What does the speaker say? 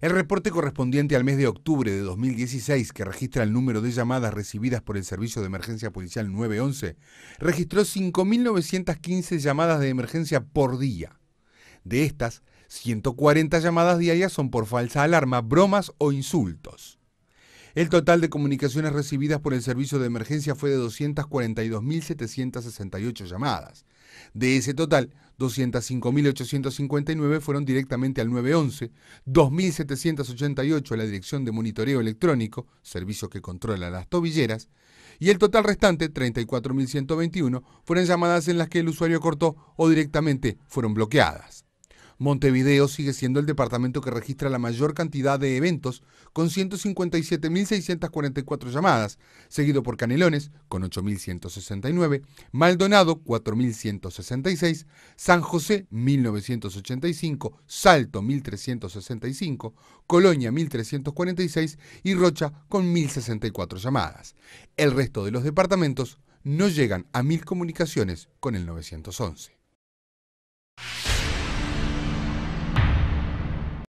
El reporte correspondiente al mes de octubre de 2016, que registra el número de llamadas recibidas por el Servicio de Emergencia Policial 911, registró 5.915 llamadas de emergencia por día. De estas, 140 llamadas diarias son por falsa alarma, bromas o insultos. El total de comunicaciones recibidas por el servicio de emergencia fue de 242.768 llamadas. De ese total, 205.859 fueron directamente al 911, 2.788 a la Dirección de Monitoreo Electrónico, servicio que controla las tobilleras, y el total restante, 34.121, fueron llamadas en las que el usuario cortó o directamente fueron bloqueadas. Montevideo sigue siendo el departamento que registra la mayor cantidad de eventos, con 157.644 llamadas, seguido por Canelones, con 8.169, Maldonado, 4.166, San José, 1.985, Salto, 1.365, Colonia, 1.346 y Rocha, con 1.064 llamadas. El resto de los departamentos no llegan a mil comunicaciones con el 911.